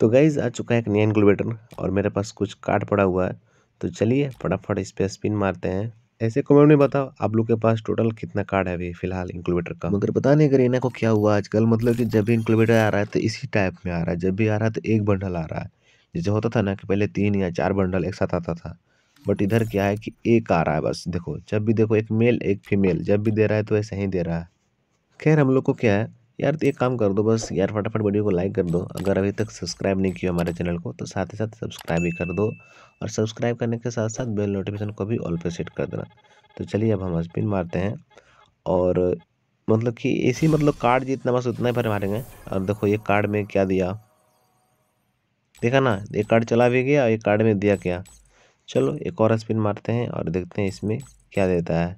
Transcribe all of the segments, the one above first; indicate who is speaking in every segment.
Speaker 1: तो गाइज आ चुका है एक नया इनक्लूबेटर और मेरे पास कुछ कार्ड पड़ा हुआ है तो चलिए फटाफट इस पर स्पिन मारते हैं ऐसे कमेंट में बताओ आप लोग के पास टोटल कितना कार्ड है अभी फिलहाल इंक्लूबेटर का मगर पता नहीं इन्हें को क्या हुआ आजकल मतलब कि जब भी इंक्लूबेटर आ रहा है तो इसी टाइप में आ रहा है जब भी आ रहा है तो एक बंडल आ रहा है जैसे होता था ना कि पहले तीन या चार बंडल एक साथ आता था बट इधर क्या है कि एक आ रहा है बस देखो जब भी देखो एक मेल एक फीमेल जब भी दे रहा है तो ऐसे ही दे रहा है खैर हम लोग को क्या है यार तो एक काम कर दो बस यार फटाफट वीडियो को लाइक कर दो अगर अभी तक सब्सक्राइब नहीं किया हमारे चैनल को तो साथ ही साथ सब्सक्राइब भी कर दो और सब्सक्राइब करने के साथ साथ बेल नोटिफिकेशन को भी ऑल पे सेट कर देना तो चलिए अब हम स्पिन मारते हैं और मतलब कि इसी मतलब कार्ड जितना बस उतना ही भर मारेंगे और देखो ये कार्ड में क्या दिया देखा ना एक कार्ड चला भी गया और एक कार्ड में दिया क्या चलो एक और स्पिन मारते हैं और देखते हैं इसमें क्या देता है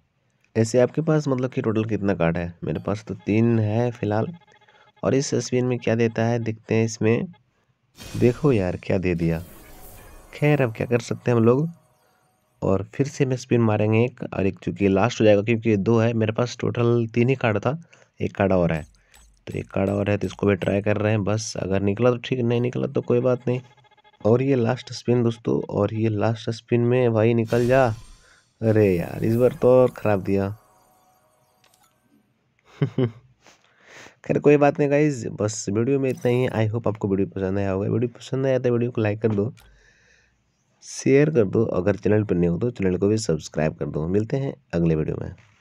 Speaker 1: ऐसे आपके पास मतलब कि टोटल कितना कार्ड है मेरे पास तो तीन है फ़िलहाल और इस तस्वीर में क्या देता है देखते हैं इसमें देखो यार क्या दे दिया खैर अब क्या कर सकते हैं हम लोग और फिर से मैं स्पिन मारेंगे एक और एक चूँकि लास्ट हो जाएगा क्योंकि दो है मेरे पास टोटल तीन ही कार्ड था एक कार्ड और है तो एक कार्ड और है तो इसको भी ट्राई कर रहे हैं बस अगर निकला तो ठीक नहीं निकला तो कोई बात नहीं और ये लास्ट स्पिन दोस्तों और ये लास्ट स्पिन में भाई निकल जा अरे यार इस बार तो और ख़राब दिया खैर कोई बात नहीं गाइज बस वीडियो में इतना ही है आई होप आपको वीडियो पसंद आया होगा वीडियो पसंद आया तो वीडियो को लाइक कर दो शेयर कर दो अगर चैनल पर नहीं हो तो चैनल को भी सब्सक्राइब कर दो मिलते हैं अगले वीडियो में